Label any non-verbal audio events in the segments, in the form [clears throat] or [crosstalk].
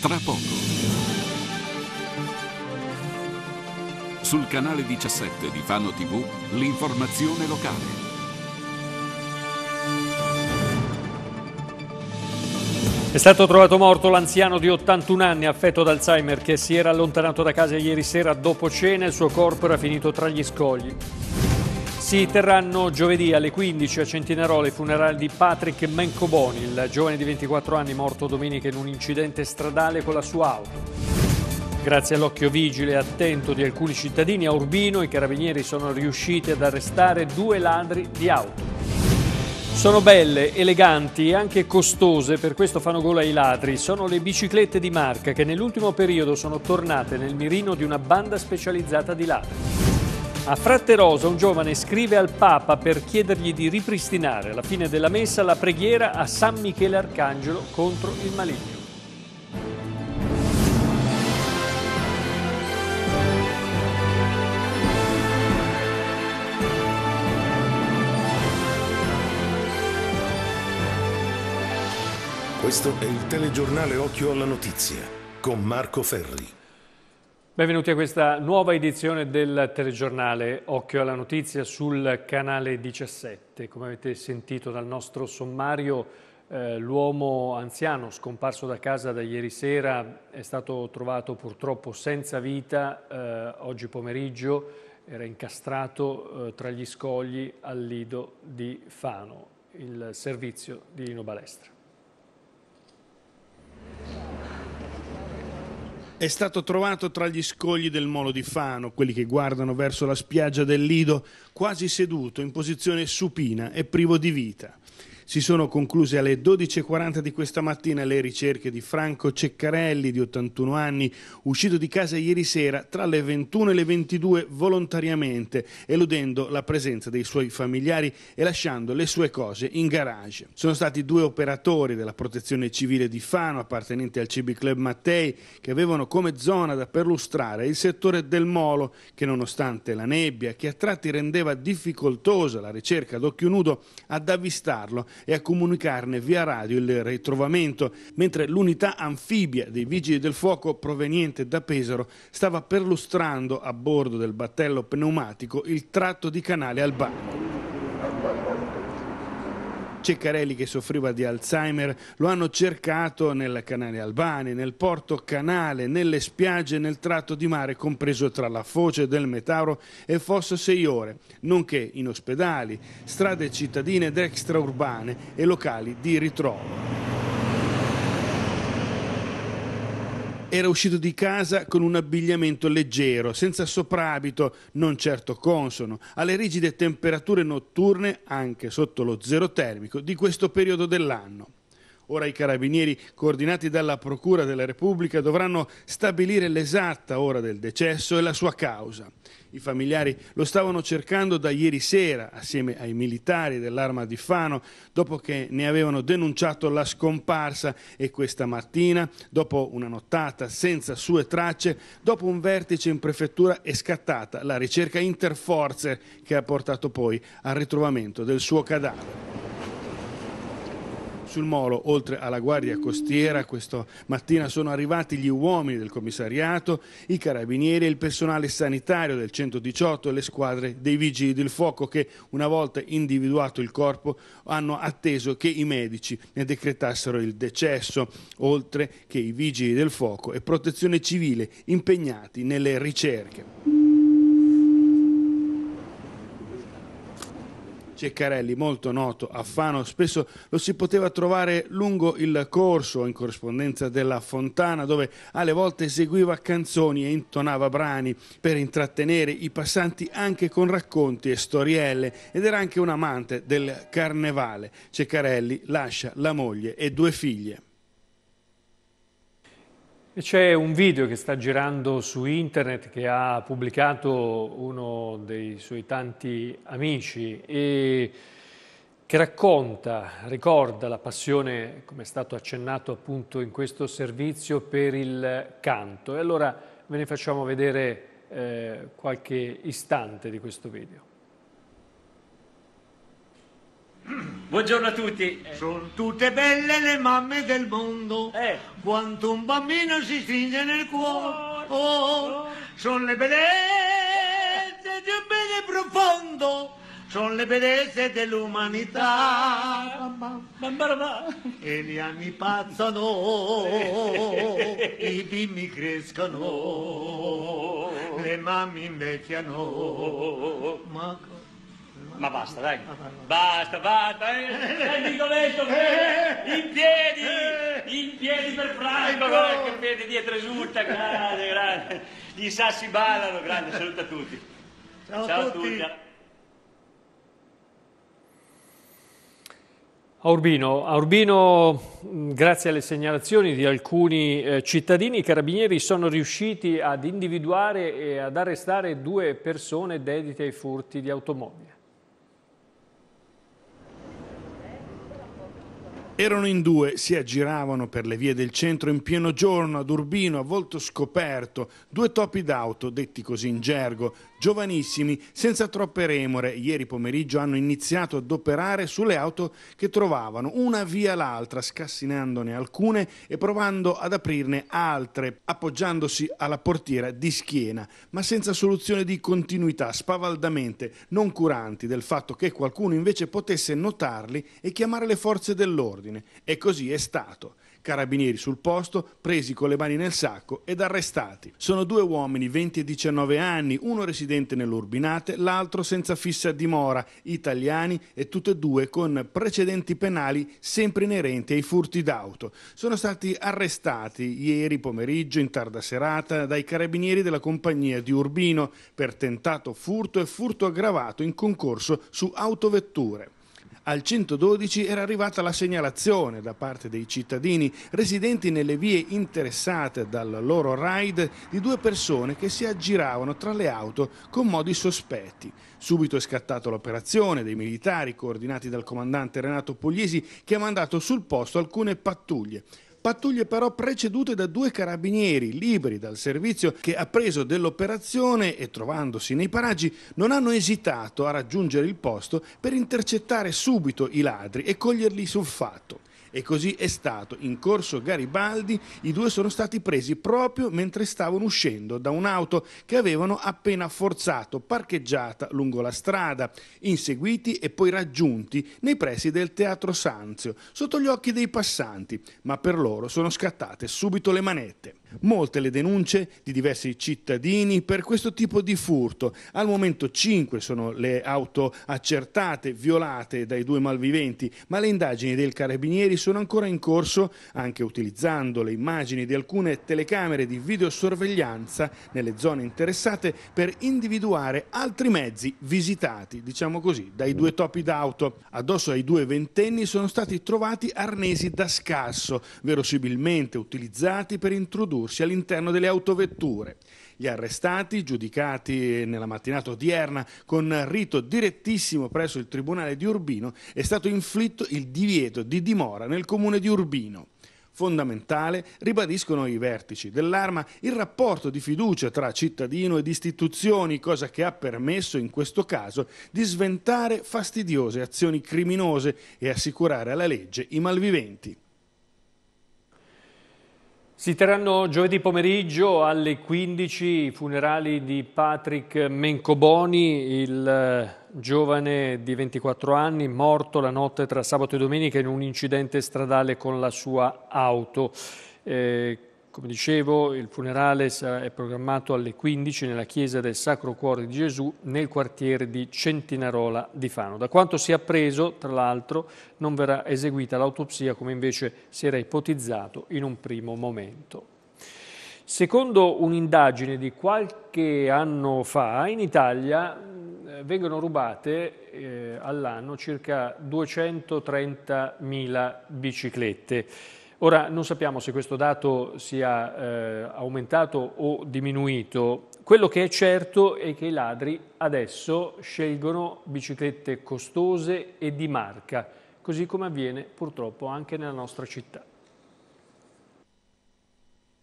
Tra poco. Sul canale 17 di Fano TV, l'informazione locale. È stato trovato morto l'anziano di 81 anni affetto da Alzheimer che si era allontanato da casa ieri sera dopo cena e il suo corpo era finito tra gli scogli. Si terranno giovedì alle 15 a Centinarolo i funerali di Patrick Mencoboni, il giovane di 24 anni morto domenica in un incidente stradale con la sua auto. Grazie all'occhio vigile e attento di alcuni cittadini a Urbino, i carabinieri sono riusciti ad arrestare due ladri di auto. Sono belle, eleganti e anche costose, per questo fanno gola ai ladri. Sono le biciclette di marca che nell'ultimo periodo sono tornate nel mirino di una banda specializzata di ladri. A Rosa un giovane scrive al Papa per chiedergli di ripristinare alla fine della messa la preghiera a San Michele Arcangelo contro il maligno. Questo è il telegiornale Occhio alla Notizia con Marco Ferri. Benvenuti a questa nuova edizione del telegiornale Occhio alla notizia sul canale 17. Come avete sentito dal nostro sommario, eh, l'uomo anziano scomparso da casa da ieri sera è stato trovato purtroppo senza vita eh, oggi pomeriggio, era incastrato eh, tra gli scogli al lido di Fano, il servizio di Lino Balestra. È stato trovato tra gli scogli del molo di Fano, quelli che guardano verso la spiaggia del Lido, quasi seduto in posizione supina e privo di vita. Si sono concluse alle 12.40 di questa mattina le ricerche di Franco Ceccarelli, di 81 anni, uscito di casa ieri sera tra le 21 e le 22 volontariamente, eludendo la presenza dei suoi familiari e lasciando le sue cose in garage. Sono stati due operatori della protezione civile di Fano, appartenenti al CB Club Mattei, che avevano come zona da perlustrare il settore del molo, che nonostante la nebbia, che a tratti rendeva difficoltosa la ricerca ad occhio nudo, ad avvistarlo e a comunicarne via radio il ritrovamento, mentre l'unità anfibia dei Vigili del Fuoco proveniente da Pesaro stava perlustrando a bordo del battello pneumatico il tratto di canale Albano. Ceccarelli che soffriva di Alzheimer, lo hanno cercato nel canale Albani, nel porto Canale, nelle spiagge, nel tratto di mare compreso tra la Foce del Metauro e Fosso Seiore, nonché in ospedali, strade cittadine ed extraurbane e locali di ritrovo. Era uscito di casa con un abbigliamento leggero, senza soprabito, non certo consono, alle rigide temperature notturne, anche sotto lo zero termico, di questo periodo dell'anno. Ora i carabinieri, coordinati dalla Procura della Repubblica, dovranno stabilire l'esatta ora del decesso e la sua causa i familiari lo stavano cercando da ieri sera assieme ai militari dell'arma di Fano dopo che ne avevano denunciato la scomparsa e questa mattina, dopo una nottata senza sue tracce, dopo un vertice in prefettura è scattata la ricerca interforze che ha portato poi al ritrovamento del suo cadavere sul molo, oltre alla Guardia Costiera, questa mattina sono arrivati gli uomini del commissariato, i carabinieri e il personale sanitario del 118 e le squadre dei vigili del fuoco che una volta individuato il corpo hanno atteso che i medici ne decretassero il decesso, oltre che i vigili del fuoco e protezione civile impegnati nelle ricerche. Ceccarelli, molto noto a Fano, spesso lo si poteva trovare lungo il corso in corrispondenza della fontana dove alle volte eseguiva canzoni e intonava brani per intrattenere i passanti anche con racconti e storielle ed era anche un amante del carnevale. Ceccarelli lascia la moglie e due figlie. C'è un video che sta girando su internet che ha pubblicato uno dei suoi tanti amici e che racconta, ricorda la passione, come è stato accennato appunto in questo servizio, per il canto. E allora ve ne facciamo vedere eh, qualche istante di questo video. [clears throat] Buongiorno a tutti. Sono tutte belle le mamme del mondo. Eh. Quanto un bambino si stringe nel cuore. Oh, oh. Sono le bellezze di un bene profondo. Sono le bellezze dell'umanità. E gli anni passano, i bimbi crescono, oh. le mamme invecchiano. Ma ma basta, dai. Basta, basta. Eh. Nicoletto, eh. in piedi, in piedi per Franco. Guarda ecco. eh, che piedi dietro esulta, grande, grande. Gli sassi ballano, grande. Saluta a tutti. Ciao, Ciao a tutti. tutti. A Urbino. a Urbino, mm, grazie alle segnalazioni di alcuni eh, cittadini, i carabinieri sono riusciti ad individuare e ad arrestare due persone dedite ai furti di automobili. Erano in due, si aggiravano per le vie del centro in pieno giorno, ad Urbino, a volto scoperto, due topi d'auto, detti così in gergo, giovanissimi, senza troppe remore, ieri pomeriggio hanno iniziato ad operare sulle auto che trovavano, una via l'altra, scassinandone alcune e provando ad aprirne altre, appoggiandosi alla portiera di schiena, ma senza soluzione di continuità, spavaldamente, non curanti del fatto che qualcuno invece potesse notarli e chiamare le forze dell'ordine. E così è stato carabinieri sul posto, presi con le mani nel sacco ed arrestati. Sono due uomini, 20 e 19 anni, uno residente nell'Urbinate, l'altro senza fissa dimora, italiani e tutti e due con precedenti penali sempre inerenti ai furti d'auto. Sono stati arrestati ieri pomeriggio in tarda serata dai carabinieri della compagnia di Urbino per tentato furto e furto aggravato in concorso su autovetture. Al 112 era arrivata la segnalazione da parte dei cittadini residenti nelle vie interessate dal loro raid di due persone che si aggiravano tra le auto con modi sospetti. Subito è scattata l'operazione dei militari coordinati dal comandante Renato Pugliesi che ha mandato sul posto alcune pattuglie pattuglie però precedute da due carabinieri liberi dal servizio che appreso dell'operazione e trovandosi nei paraggi non hanno esitato a raggiungere il posto per intercettare subito i ladri e coglierli sul fatto. E così è stato. In corso Garibaldi i due sono stati presi proprio mentre stavano uscendo da un'auto che avevano appena forzato, parcheggiata lungo la strada, inseguiti e poi raggiunti nei pressi del Teatro Sanzio, sotto gli occhi dei passanti, ma per loro sono scattate subito le manette. Molte le denunce di diversi cittadini per questo tipo di furto. Al momento 5 sono le auto accertate, violate dai due malviventi, ma le indagini del carabinieri sono ancora in corso, anche utilizzando le immagini di alcune telecamere di videosorveglianza nelle zone interessate per individuare altri mezzi visitati, diciamo così, dai due topi d'auto. Addosso ai due ventenni sono stati trovati arnesi da scasso, verosimilmente utilizzati per introdurre prodursi all'interno delle autovetture. Gli arrestati, giudicati nella mattinata odierna con rito direttissimo presso il Tribunale di Urbino, è stato inflitto il divieto di dimora nel comune di Urbino. Fondamentale, ribadiscono i vertici dell'arma, il rapporto di fiducia tra cittadino ed istituzioni, cosa che ha permesso in questo caso di sventare fastidiose azioni criminose e assicurare alla legge i malviventi. Si terranno giovedì pomeriggio alle 15 i funerali di Patrick Mencoboni, il eh, giovane di 24 anni morto la notte tra sabato e domenica in un incidente stradale con la sua auto. Eh, come dicevo, il funerale è programmato alle 15 nella chiesa del Sacro Cuore di Gesù nel quartiere di Centinarola di Fano. Da quanto si è appreso, tra l'altro, non verrà eseguita l'autopsia come invece si era ipotizzato in un primo momento. Secondo un'indagine di qualche anno fa, in Italia eh, vengono rubate eh, all'anno circa 230.000 biciclette. Ora non sappiamo se questo dato sia eh, aumentato o diminuito, quello che è certo è che i ladri adesso scelgono biciclette costose e di marca, così come avviene purtroppo anche nella nostra città.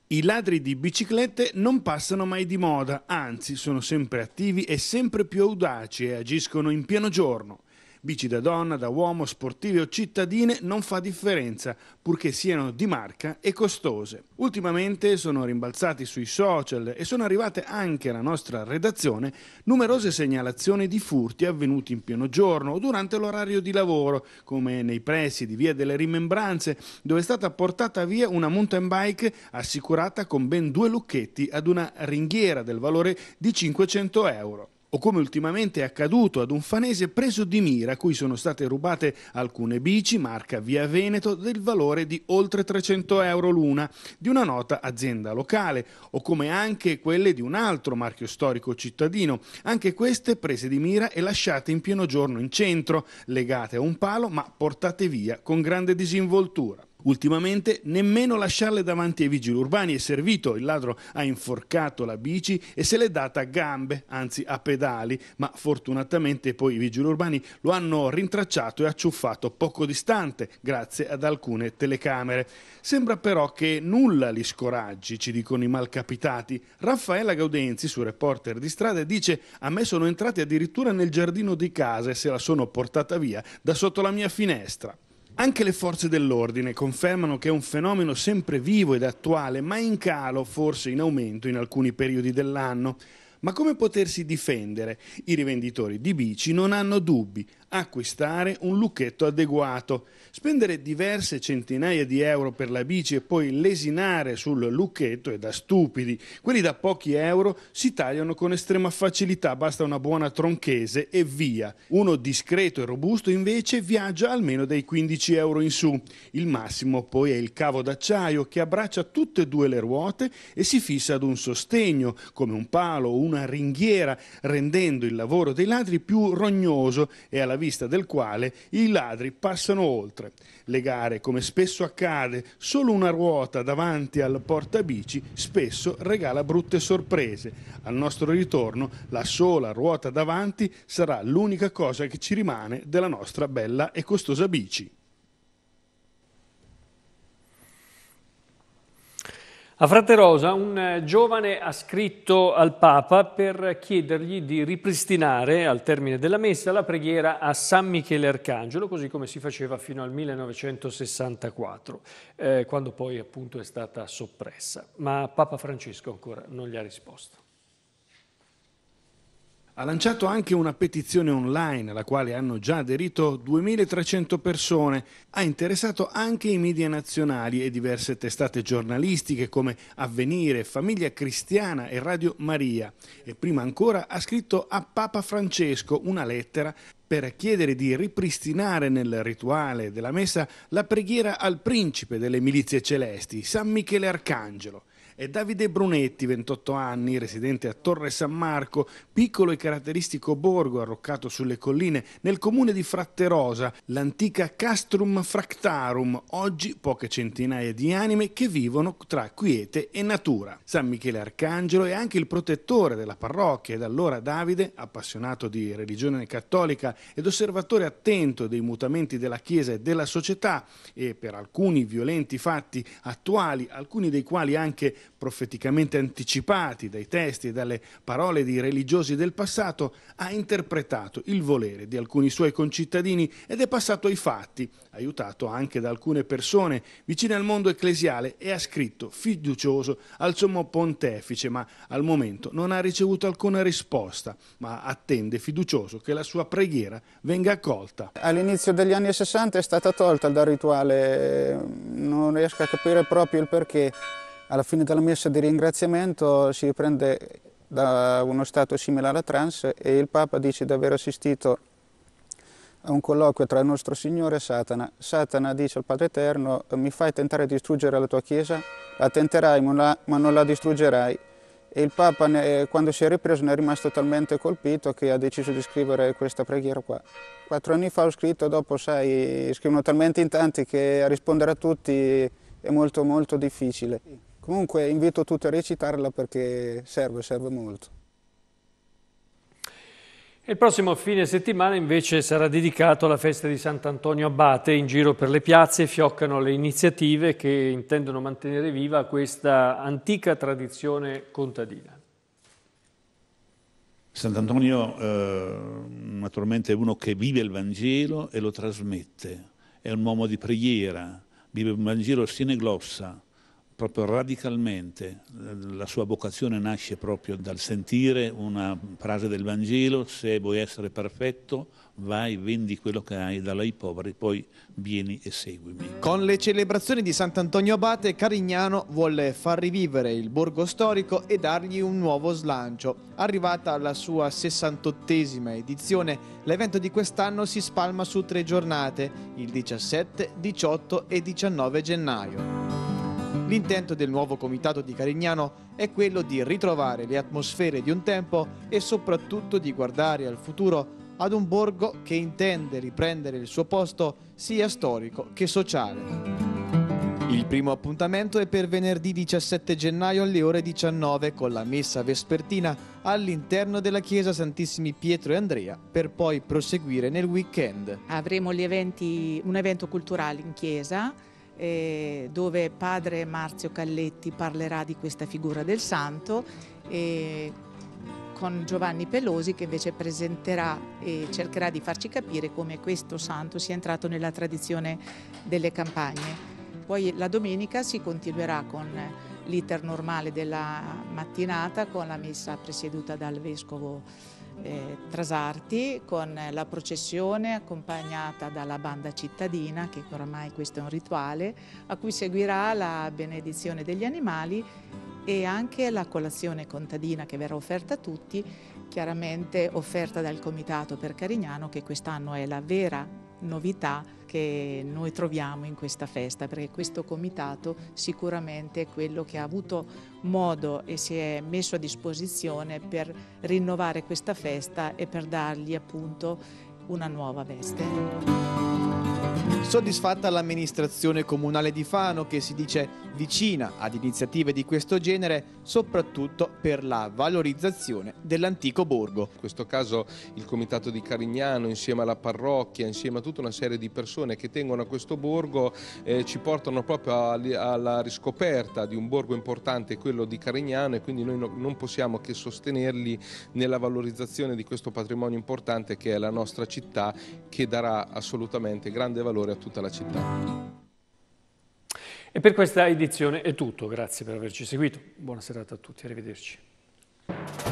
I ladri di biciclette non passano mai di moda, anzi sono sempre attivi e sempre più audaci e agiscono in pieno giorno. Bici da donna, da uomo, sportive o cittadine non fa differenza, purché siano di marca e costose. Ultimamente sono rimbalzati sui social e sono arrivate anche alla nostra redazione numerose segnalazioni di furti avvenuti in pieno giorno o durante l'orario di lavoro, come nei pressi di Via delle Rimembranze, dove è stata portata via una mountain bike assicurata con ben due lucchetti ad una ringhiera del valore di 500 euro o come ultimamente è accaduto ad un fanese preso di mira a cui sono state rubate alcune bici marca Via Veneto del valore di oltre 300 euro l'una di una nota azienda locale o come anche quelle di un altro marchio storico cittadino, anche queste prese di mira e lasciate in pieno giorno in centro, legate a un palo ma portate via con grande disinvoltura. Ultimamente nemmeno lasciarle davanti ai vigili urbani è servito, il ladro ha inforcato la bici e se l'è data a gambe, anzi a pedali, ma fortunatamente poi i vigili urbani lo hanno rintracciato e acciuffato poco distante grazie ad alcune telecamere. Sembra però che nulla li scoraggi, ci dicono i malcapitati. Raffaella Gaudenzi, su reporter di strada, dice a me sono entrati addirittura nel giardino di casa e se la sono portata via da sotto la mia finestra. Anche le forze dell'ordine confermano che è un fenomeno sempre vivo ed attuale, ma in calo, forse in aumento in alcuni periodi dell'anno. Ma come potersi difendere? I rivenditori di bici non hanno dubbi, acquistare un lucchetto adeguato. Spendere diverse centinaia di euro per la bici e poi lesinare sul lucchetto è da stupidi. Quelli da pochi euro si tagliano con estrema facilità, basta una buona tronchese e via. Uno discreto e robusto invece viaggia almeno dai 15 euro in su. Il massimo poi è il cavo d'acciaio che abbraccia tutte e due le ruote e si fissa ad un sostegno, come un palo o una ringhiera, rendendo il lavoro dei ladri più rognoso e alla alla vista del quale i ladri passano oltre. Le gare, come spesso accade, solo una ruota davanti al portabici spesso regala brutte sorprese. Al nostro ritorno la sola ruota davanti sarà l'unica cosa che ci rimane della nostra bella e costosa bici. A Frate Rosa un eh, giovane ha scritto al Papa per chiedergli di ripristinare al termine della messa la preghiera a San Michele Arcangelo, così come si faceva fino al 1964, eh, quando poi appunto è stata soppressa. Ma Papa Francesco ancora non gli ha risposto ha lanciato anche una petizione online alla quale hanno già aderito 2.300 persone. Ha interessato anche i media nazionali e diverse testate giornalistiche come Avvenire, Famiglia Cristiana e Radio Maria. E prima ancora ha scritto a Papa Francesco una lettera per chiedere di ripristinare nel rituale della messa la preghiera al principe delle milizie celesti, San Michele Arcangelo. È Davide Brunetti, 28 anni, residente a Torre San Marco, piccolo e caratteristico borgo arroccato sulle colline nel comune di Fratterosa, l'antica Castrum Fractarum, oggi poche centinaia di anime che vivono tra quiete e natura. San Michele Arcangelo è anche il protettore della parrocchia ed allora Davide, appassionato di religione cattolica ed osservatore attento dei mutamenti della Chiesa e della società e per alcuni violenti fatti attuali, alcuni dei quali anche profeticamente anticipati dai testi e dalle parole di religiosi del passato, ha interpretato il volere di alcuni suoi concittadini ed è passato ai fatti, aiutato anche da alcune persone vicine al mondo ecclesiale e ha scritto fiducioso al sommo pontefice, ma al momento non ha ricevuto alcuna risposta, ma attende fiducioso che la sua preghiera venga accolta. All'inizio degli anni 60 è stata tolta dal rituale, non riesco a capire proprio il perché. Alla fine della messa di ringraziamento si riprende da uno stato simile alla trance e il Papa dice di aver assistito a un colloquio tra il nostro Signore e Satana. Satana dice al Padre Eterno, mi fai tentare di distruggere la tua Chiesa? La tenterai ma non la distruggerai. E il Papa, quando si è ripreso, ne è rimasto talmente colpito che ha deciso di scrivere questa preghiera qua. Quattro anni fa ho scritto, dopo, sai, scrivono talmente in tanti che a rispondere a tutti è molto molto difficile. Comunque invito tutti a recitarla perché serve, serve molto. Il prossimo fine settimana invece sarà dedicato alla festa di Sant'Antonio Abate. In giro per le piazze fioccano le iniziative che intendono mantenere viva questa antica tradizione contadina. Sant'Antonio eh, naturalmente è uno che vive il Vangelo e lo trasmette, è un uomo di preghiera, vive il Vangelo sine glossa, proprio radicalmente. Eh, la sua vocazione nasce proprio dal sentire una frase del Vangelo, se vuoi essere perfetto, vai, vendi quello che hai, dai poveri, poi vieni e seguimi. Con le celebrazioni di Sant'Antonio Abate, Carignano vuole far rivivere il borgo storico e dargli un nuovo slancio. Arrivata alla sua 68esima edizione, l'evento di quest'anno si spalma su tre giornate, il 17, 18 e 19 gennaio. L'intento del nuovo comitato di Carignano è quello di ritrovare le atmosfere di un tempo e soprattutto di guardare al futuro ad un borgo che intende riprendere il suo posto sia storico che sociale. Il primo appuntamento è per venerdì 17 gennaio alle ore 19 con la messa vespertina all'interno della chiesa Santissimi Pietro e Andrea per poi proseguire nel weekend. Avremo eventi, un evento culturale in chiesa eh, dove padre Marzio Calletti parlerà di questa figura del santo e con Giovanni Pelosi che invece presenterà e cercherà di farci capire come questo santo sia entrato nella tradizione delle campagne. Poi la domenica si continuerà con l'iter normale della mattinata con la messa presieduta dal vescovo eh, Trasarti con la processione accompagnata dalla banda cittadina, che oramai questo è un rituale, a cui seguirà la benedizione degli animali e anche la colazione contadina che verrà offerta a tutti, chiaramente offerta dal Comitato per Carignano che quest'anno è la vera novità che noi troviamo in questa festa, perché questo comitato sicuramente è quello che ha avuto modo e si è messo a disposizione per rinnovare questa festa e per dargli appunto una nuova veste. Soddisfatta l'amministrazione comunale di Fano che si dice vicina ad iniziative di questo genere soprattutto per la valorizzazione dell'antico borgo. In questo caso il comitato di Carignano insieme alla parrocchia, insieme a tutta una serie di persone che tengono a questo borgo eh, ci portano proprio alla riscoperta di un borgo importante quello di Carignano e quindi noi no, non possiamo che sostenerli nella valorizzazione di questo patrimonio importante che è la nostra città che darà assolutamente grande valore a tutta la città. E per questa edizione è tutto, grazie per averci seguito, buona serata a tutti, arrivederci.